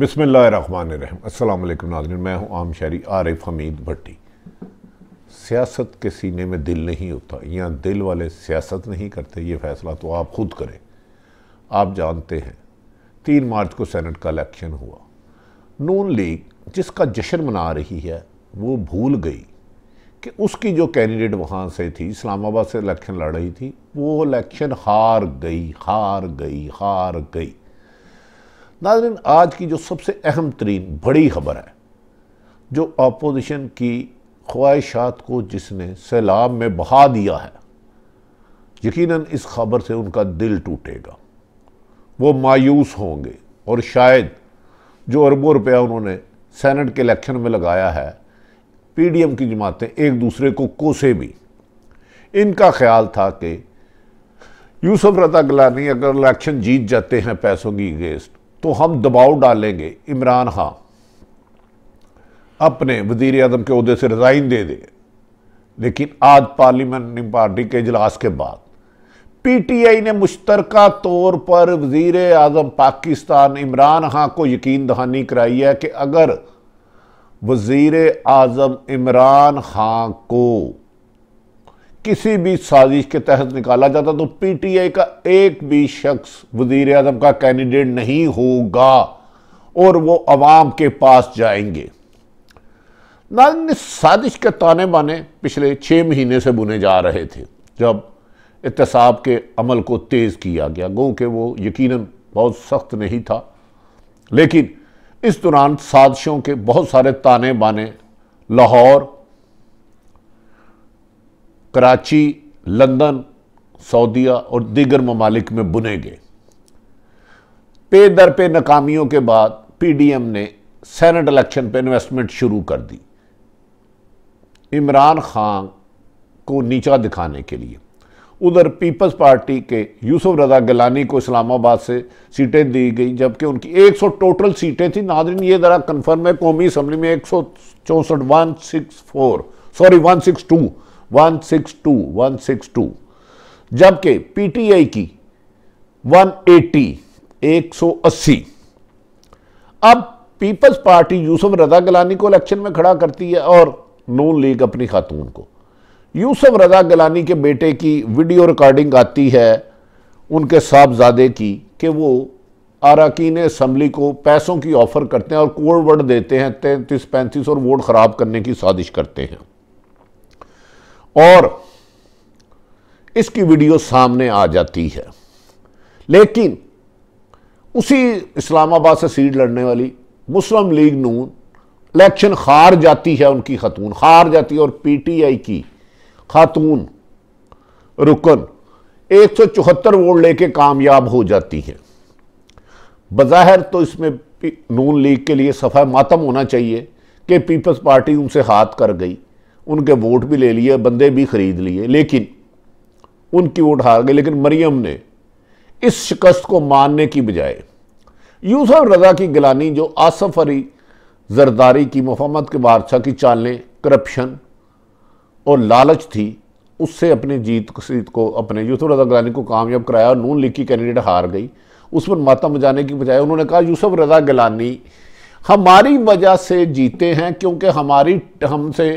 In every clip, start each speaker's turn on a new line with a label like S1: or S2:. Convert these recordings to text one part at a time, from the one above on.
S1: बिसमीम् अल्लाम नाजन मैं हूँ आम शहरी आरिफ हमीद भट्टी सियासत के सीने में दिल नहीं होता या दिल वाले सियासत नहीं करते ये फ़ैसला तो आप ख़ुद करें आप जानते हैं तीन मार्च को सेनेट का इलेक्शन हुआ नून लीग जिसका जश्न मना रही है वो भूल गई कि उसकी जो कैंडिडेट वहाँ से थी इस्लामाबाद से इलेक्शन लड़ रही थी वो इलेक्शन हार गई हार गई हार गई नाजरीन आज की जो सबसे अहम तरीन बड़ी खबर है जो अपोजिशन की ख्वाहिशात को जिसने सैलाब में बहा दिया है यकीनन इस खबर से उनका दिल टूटेगा वो मायूस होंगे और शायद जो अरबों रुपया उन्होंने सेनेट के इलेक्शन में लगाया है पीडीएम की जमातें एक दूसरे को कोसे भी इनका ख्याल था कि यूसुफ रता गलानी अगर इलेक्शन जीत जाते हैं पैसों की अगेंस्ट तो हम दबाव डालेंगे इमरान खान अपने वजीर अजम के अहदे से रिज़ाइन दे दे लेकिन आज पार्लियामेंट पार्टी के इजलास के बाद पी टी आई ने मुश्तर तौर पर वजीर अजम पाकिस्तान इमरान खां को यकीन दहानी कराई है कि अगर वजीर अजम इमरान खां को किसी भी साजिश के तहत निकाला जाता तो पीटीआई का एक भी शख्स वजीर अजम का कैंडिडेट नहीं होगा और वो अवाम के पास जाएंगे नाजन इस साजिश के ताने बाने पिछले छः महीने से बुने जा रहे थे जब एहतसाब के अमल को तेज़ किया गया गो कि वो यकीनन बहुत सख्त नहीं था लेकिन इस दौरान साजिशों के बहुत सारे ताने बाने लाहौर कराची लंदन सऊदीया और दीगर ममालिक में बुने गए पे दर पे नाकामियों के बाद पीडीएम ने सेनेट इलेक्शन पर इन्वेस्टमेंट शुरू कर दी इमरान खान को नीचा दिखाने के लिए उधर पीपल्स पार्टी के यूसुफ रजा गिलानी को इस्लामाबाद से सीटें दी गई जबकि उनकी 100 टोटल सीटें थी नादरीन ये ज़रा कन्फर्म है कौमी असम्बली में एक सौ चौसठ one six four sorry one six two 162 162 जबकि पीटीआई की 180 180 अब पीपल्स पार्टी यूसुफ रजा गलानी को इलेक्शन में खड़ा करती है और नून लीग अपनी खातून को यूसुफ रजा गलानी के बेटे की वीडियो रिकॉर्डिंग आती है उनके साहबजादे की कि वो अरकान असम्बली को पैसों की ऑफ़र करते हैं और कोड वर्ड देते हैं तैंतीस पैंतीस और वोट ख़राब करने की साजिश करते हैं और इसकी वीडियो सामने आ जाती है लेकिन उसी इस्लामाबाद से सीट लड़ने वाली मुस्लिम लीग नून इलेक्शन हार जाती है उनकी खातून हार जाती है और पीटीआई की खातून रुकन एक सौ चौहत्तर वोट लेके कामयाब हो जाती है बज़ाहिर तो इसमें नून लीग के लिए सफ़ा मातम होना चाहिए कि पीपल्स पार्टी उनसे हाथ कर गई उनके वोट भी ले लिए बंदे भी खरीद लिए लेकिन उनकी वोट हार गई लेकिन मरियम ने इस शिकस्त को मानने की बजाय यूसफ रजा की गिलानी जो आसफ अली जरदारी की मुहम्मद के बादशाह की चालें करप्शन और लालच थी उससे अपनी जीत सीट को अपने यूसफ रजा गिलानी को कामयाब कराया नून लीग की कैंडिडेट हार गई उस पर माता मजाने की बजाय उन्होंने कहा यूसफ रजा गिलानी हमारी वजह से जीते हैं क्योंकि हमारी हमसे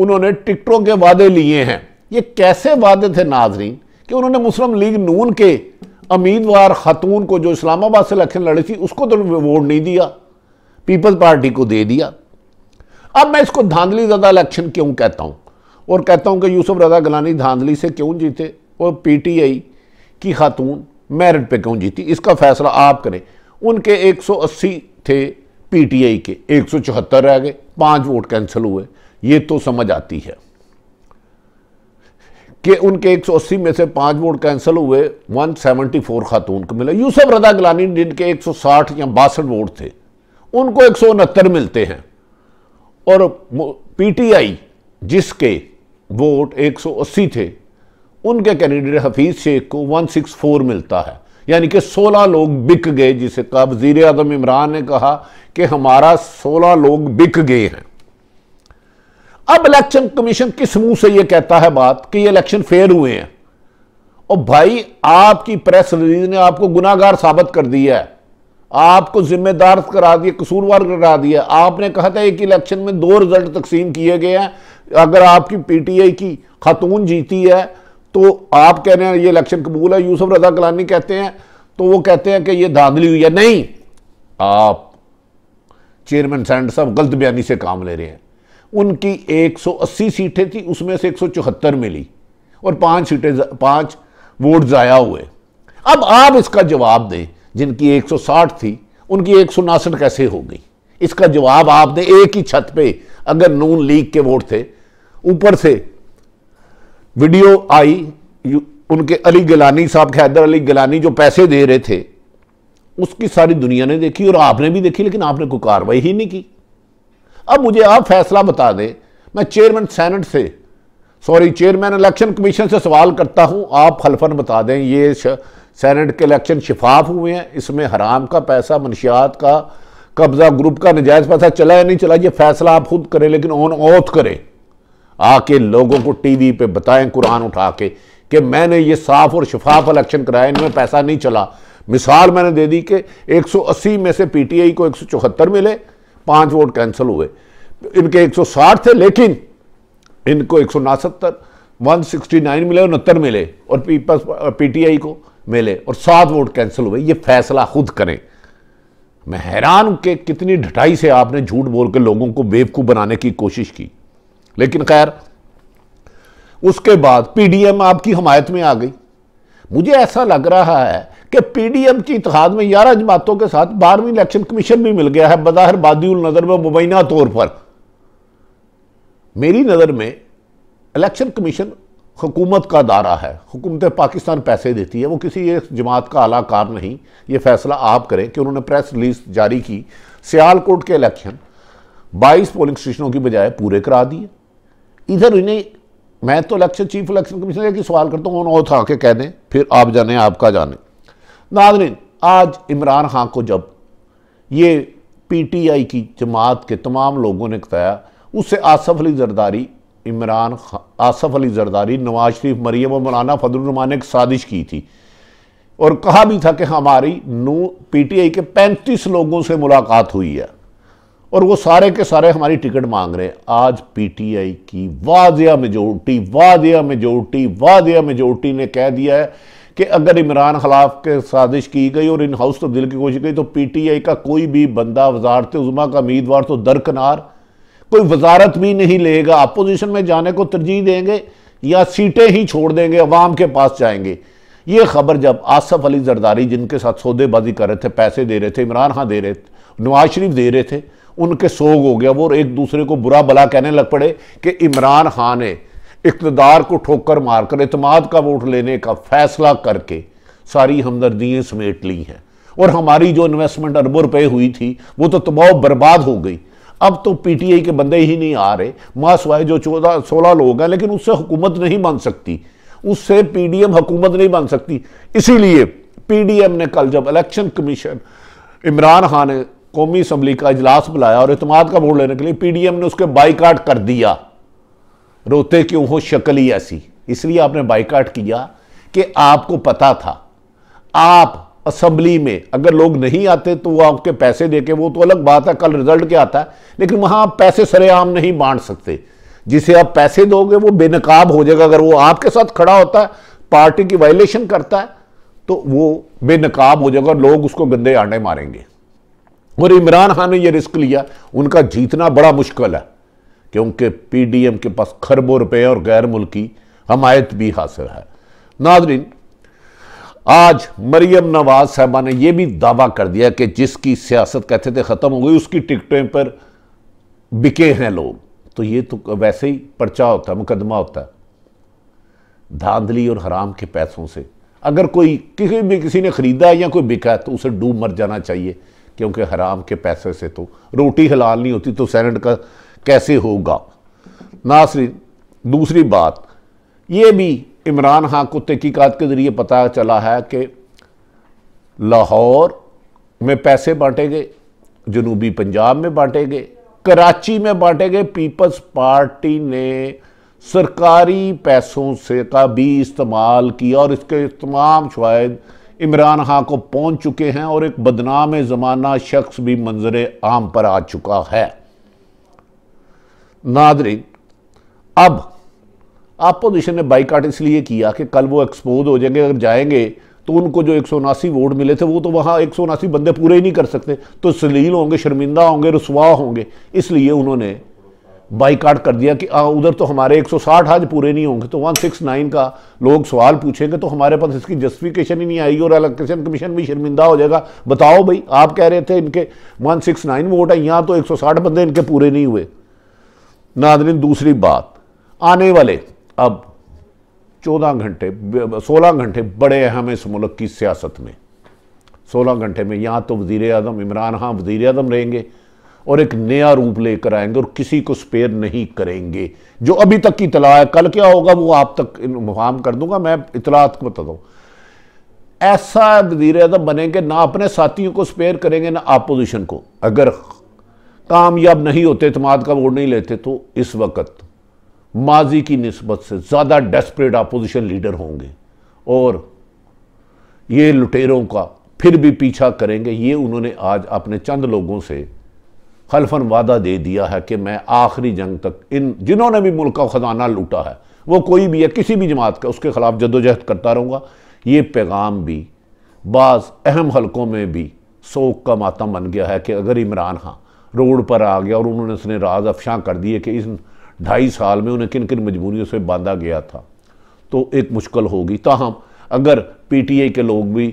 S1: उन्होंने टिकटों के वादे लिए हैं ये कैसे वादे थे नाजरीन कि उन्होंने मुस्लिम लीग नून के उम्मीदवार खातून को जो इस्लामाबाद से इलेक्शन लड़ी थी उसको तो वोट नहीं दिया पीपल्स पार्टी को दे दिया अब मैं इसको धांधली ज़्यादा इलेक्शन क्यों कहता हूँ और कहता हूँ कि यूसुफ रजा गलानी धांधली से क्यों जीते और पीटीआई की खातून मेरिट पे क्यों जीती इसका फैसला आप करें उनके 180 थे पीटीआई के 174 रह गए पांच वोट कैंसिल हुए ये तो समझ आती है कि उनके 180 में से पांच वोट कैंसिल हुए 174 खातून को मिले यूसफ रदा गलानी जिनके 160 या बासठ वोट थे उनको एक मिलते हैं और पीटीआई जिसके वोट 180 थे उनके कैंडिडेट हफीज शेख को 164 मिलता है यानी कि 16 लोग बिक गए जिसे कहा वजीर आजम इमरान ने कहा कि हमारा 16 लोग बिक गए हैं अब इलेक्शन कमीशन किस मुंह से यह कहता है बात कि ये इलेक्शन फेल हुए हैं और भाई आपकी प्रेस रिलीज ने आपको गुनागार साबित कर दिया है आपको जिम्मेदार करा दिया कसूरवार करा दिया आपने कहा था एक इलेक्शन में दो रिजल्ट तकसीम किए गए हैं अगर आपकी पीटीआई की खातून जीती है तो आप कह रहे हैं ये इलेक्शन कबूल है यूसुफ रजा कलानी कहते हैं तो वो कहते हैं कि ये धांधली हुई है नहीं आप चेयरमैन सैंड साहब गलत बयानी से काम ले रहे हैं उनकी 180 सीटें थी उसमें से एक मिली और पांच सीटें पांच वोट ज़ाया हुए अब आप इसका जवाब दें जिनकी 160 थी उनकी एक कैसे हो गई इसका जवाब आप दें एक ही छत पे अगर नून लीग के वोट थे ऊपर से वीडियो आई उनके अली गलानी साहब हैदर अली गलानी जो पैसे दे रहे थे उसकी सारी दुनिया ने देखी और आपने भी देखी लेकिन आपने कोई कार्रवाई ही नहीं की अब मुझे आप फैसला बता दें मैं चेयरमैन सैनट से सॉरी चेयरमैन इलेक्शन कमीशन से सवाल करता हूं आप हल्फन बता दें ये सैनट के इलेक्शन शिफाफ हुए हैं इसमें हराम का पैसा मनशियात का कब्जा ग्रुप का नजायज़ पैसा चला या नहीं चला ये फैसला आप खुद करें लेकिन ऑन ऑथ करें आके लोगों को वी पर बताएं कुरान उठा के कि मैंने ये साफ और शफाफ इलेक्शन कराया इनमें पैसा नहीं चला मिसाल मैंने दे दी कि 180 में से पीटीआई को 174 मिले पाँच वोट कैंसिल हुए इनके 160 थे लेकिन इनको एक सौ नाइन मिले उनहत्तर मिले और पीपल्स पीटीआई को मिले और सात वोट कैंसिल हुए ये फैसला खुद करें मैं हैरान के कितनी ढटाई से आपने झूठ बोल के लोगों को बेवकूफ़ बनाने की कोशिश की लेकिन खैर उसके बाद पीडीएम आपकी हमायत में आ गई मुझे ऐसा लग रहा है कि पीडीएम की इतिहाद में ग्यारह जमातों के साथ बारहवीं इलेक्शन कमीशन भी मिल गया है बज़ाहिर बादी नज़र में मुबैना तौर पर मेरी नज़र में इलेक्शन कमीशन हुकूमत का दारा है हुकूमत पाकिस्तान पैसे देती है वो किसी एक जमात का आला कार नहीं ये फैसला आप करें कि उन्होंने प्रेस रिलीज जारी की सियालकोट के इलेक्शन 22 पोलिंग स्टेशनों की बजाय पूरे करा दिए इधर इन्हें मैं तो इलेक्शन चीफ इलेक्शन कमीशन की सवाल करता हूँ उन्होंने था के कह दें फिर आप जाने आपका जाने नादरीन आज इमरान खान को जब ये पी की जमात के तमाम लोगों ने बताया उससे आसफ अली जरदारी इमरान आसफ अली जरदारी नवाज शरीफ मरियम और मौलाना फजलरहमान ने एक साजिश की थी और कहा भी था कि हमारी नू पीटीआई के 35 लोगों से मुलाकात हुई है और वो सारे के सारे हमारी टिकट मांग रहे हैं आज पीटीआई की वाजिया मेजोरिटी वाजिया मेजोरिटी वाजिया मेजोरिटी ने कह दिया है कि अगर इमरान खिलाफ के साजिश की गई और इन हाउस तब्दील तो की कोशिश की तो पीटीआई का कोई भी बंदा वजारत उजमा का उम्मीदवार तो दरकनार कोई वजारत भी नहीं लेगा अपोजिशन में जाने को तरजीह देंगे या सीटें ही छोड़ देंगे अवाम के पास जाएंगे ये खबर जब आसफ अली जरदारी जिनके साथ सौदेबाजी कर रहे थे पैसे दे रहे थे इमरान खान दे रहे थे नवाज शरीफ दे रहे थे उनके सोग हो गया वो एक दूसरे को बुरा भला कहने लग पड़े कि इमरान खान ने इकतदार को ठोकर मारकर अतमाद का वोट लेने का फैसला करके सारी हमदर्दियाँ समेट ली हैं और हमारी जो इन्वेस्टमेंट अरबों रुपये हुई थी वो तो तबाह बर्बाद हो गई अब तो पीटीआई के बंदे ही नहीं आ रहे मासवाए जो चौदह सोलह लोग हैं लेकिन उससे हुकूमत नहीं बन सकती उससे पीडीएम हुकूमत नहीं बन सकती इसीलिए पीडीएम ने कल जब इलेक्शन कमीशन इमरान खान ने कौमी असम्बली का इजलास बुलाया और अतमाद का वोट लेने के लिए पीडीएम ने उसके बाईकाट कर दिया रोते क्यों हो शक्ल ही ऐसी इसलिए आपने बाइकाट किया कि आपको पता था आप असम्बली में अगर लोग नहीं आते तो वो आपके पैसे दे के वो तो अलग बात है कल रिजल्ट क्या आता है लेकिन वहाँ आप पैसे सरेआम नहीं बांट सकते जिसे आप पैसे दोगे वो बेनकाब हो जाएगा अगर वो आपके साथ खड़ा होता है पार्टी की वायलेशन करता है तो वो बेनकाब हो जाएगा लोग उसको गंदे आंडे मारेंगे और इमरान खान ने ये रिस्क लिया उनका जीतना बड़ा मुश्किल है क्योंकि पीडीएम के पास खरबों रुपए और गैर मुल्की हमायत भी हासिल है नाजरीन आज मरियम नवाज साहबा ने यह भी दावा कर दिया कि जिसकी सियासत कहते थे ख़त्म हो गई उसकी टिकटों पर बिके हैं लोग तो ये तो वैसे ही पर्चा होता है मुकदमा होता है धांधली और हराम के पैसों से अगर कोई किसी भी किसी ने ख़रीदा है या कोई बिका है तो उसे डूब मर जाना चाहिए क्योंकि हराम के पैसे से तो रोटी हलाल नहीं होती तो सैनट का कैसे होगा नासरी दूसरी बात ये भी इमरान हाँ को तहकीकत के ज़रिए पता चला है कि लाहौर में पैसे बांटे गए जनूबी पंजाब में बांटे गए कराची में बांटे गए पीपल्स पार्टी ने सरकारी पैसों से का भी इस्तेमाल किया और इसके तमाम शायद इमरान हाँ को पहुंच चुके हैं और एक बदनाम ज़माना शख्स भी मंजर आम पर आ चुका है नादरी अब अपोजिशन तो ने बाईकाट इसलिए किया कि कल वो एक्सपोज हो जाएंगे अगर जाएंगे तो उनको जो एक वोट मिले थे वो तो वहाँ एक बंदे पूरे ही नहीं कर सकते तो सलील होंगे शर्मिंदा होंगे रसवा होंगे इसलिए उन्होंने बाईकाट कर दिया कि उधर तो हमारे 160 आज पूरे नहीं होंगे तो 169 का लोग सवाल पूछेंगे तो हमारे पास इसकी जस्टिफिकेशन ही नहीं आएगी और इलेक्शन कमीशन भी शर्मिंदा हो जाएगा बताओ भाई आप कह रहे थे इनके 169 वोट है यहाँ तो 160 बंदे इनके पूरे नहीं हुए नादरीन दूसरी बात आने वाले अब 14 घंटे 16 घंटे बड़े अहम इस मुल्क की सियासत में 16 घंटे में यहाँ तो वजीर अजम इमरान खान वजीर अजम रहेंगे और एक नया रूप लेकर आएंगे और किसी को स्पेयर नहीं करेंगे जो अभी तक की इतला है कल क्या होगा वो आप तक मुहाम कर दूंगा मैं इतलात को बता दूँ ऐसा वजीर अजम बनेंगे ना अपने साथियों को स्पेयर करेंगे ना अपोजिशन को अगर कामयाब नहीं होते इतमाद का वोट नहीं लेते तो इस वक्त माजी की नस्बत से ज़्यादा डेस्परेट अपोजिशन लीडर होंगे और ये लुटेरों का फिर भी पीछा करेंगे ये उन्होंने आज अपने चंद लोगों से हल्फन वादा दे दिया है कि मैं आखिरी जंग तक इन जिन्होंने भी मुल्क का खजाना लूटा है वो कोई भी है किसी भी जमात का उसके ख़िलाफ़ जदोजहद करता रहूँगा ये पैगाम भी बाज़ अहम हलकों में भी शोक का मातम बन गया है कि अगर इमरान खां हाँ रोड पर आ गया और उन्होंने उसने राज अफशां कर दिए कि इस ढाई साल में उन्हें किन किन मजबूरियों से बांधा गया था तो एक मुश्किल होगी ताहम अगर आई के लोग भी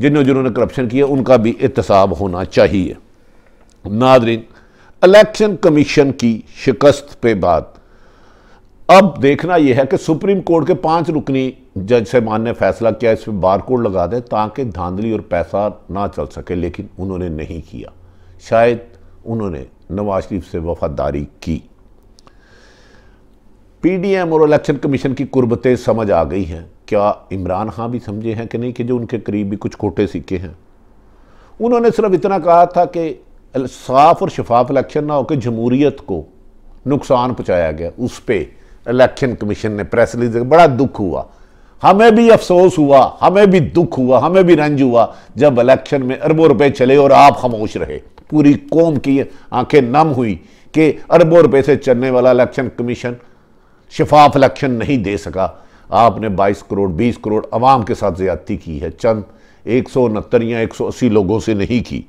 S1: जिन्होंने जिन्होंने करप्शन किया उनका भी एहतसाब होना चाहिए नादरीन इलेक्शन कमीशन की शिकस्त पे बात अब देखना यह है कि सुप्रीम कोर्ट के पांच रुकनी जज से ने फैसला किया इस पर बार कोड लगा दें ताकि धांधली और पैसा ना चल सके लेकिन उन्होंने नहीं किया शायद उन्होंने नवाज शरीफ से वफादारी की पीडीएम और इलेक्शन कमीशन की कुर्बतें समझ आ गई हैं क्या इमरान खां भी समझे हैं कि नहीं कि जो उनके करीब भी कुछ खोटे सिक्के हैं उन्होंने सिर्फ इतना कहा था कि साफ और शफाफ इलेक्शन ना होकर जमूरीत को नुकसान पहुँचाया गया उस पर इलेक्शन कमीशन ने प्रेस रिलीज बड़ा दुख हुआ हमें भी अफसोस हुआ हमें भी दुख हुआ हमें भी रंज हुआ जब इलेक्शन में अरबों रुपए चले और आप खामोश रहे पूरी कौम की आंखें नम हुई कि अरबों रुपए से चलने वाला इलेक्शन कमीशन शिफाफ इलेक्शन नहीं दे सका आपने 22 करोड़ 20 करोड़ आवाम के साथ ज़्यादती की है चंद एक सौ उनहत्तर या एक सौ अस्सी लोगों से नहीं की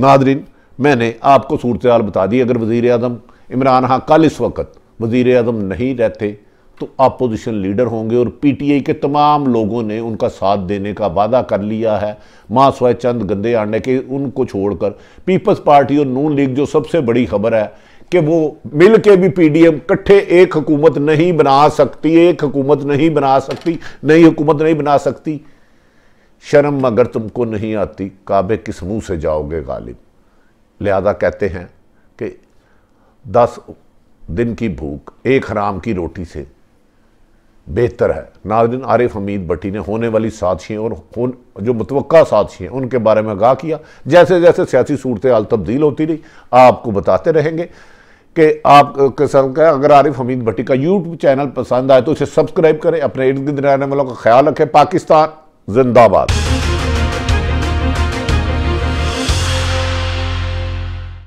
S1: नादरीन मैंने आपको सूरत हाल बता दी अगर वजीर अजम इमरान हाँ कल इस वक्त वजीर अजम नहीं रहते तो अपोजिशन लीडर होंगे और पी टी आई के तमाम लोगों ने उनका साथ देने का वादा कर लिया है माँ सोए चंद गंदे आंडे के उनको छोड़कर पीपल्स पार्टी और नून लीग जो सबसे बड़ी खबर है कि वो मिल के भी एम कट्ठे एक हुकूमत नहीं बना सकती एक हुकूमत नहीं बना सकती नई हुकूमत नहीं बना सकती शर्म अगर तुमको नहीं आती काबे किस मुंह से जाओगे गालिब लिहाजा कहते हैं कि दस दिन की भूख एक हराम की रोटी से बेहतर है नाजिन आरिफ हमीद भट्टी ने होने वाली साथियों और होन, जो मुतव हैं उनके बारे में आगाह किया जैसे जैसे सियासी सूरत हाल तब्दील होती रही आपको बताते रहेंगे कि आप किस्म का अगर आरिफ हमीद भट्टी का यूट्यूब चैनल पसंद आए तो उसे सब्सक्राइब करें अपने इर्द गिर्द रहने वालों का ख्याल रखें पाकिस्तान जिंदाबाद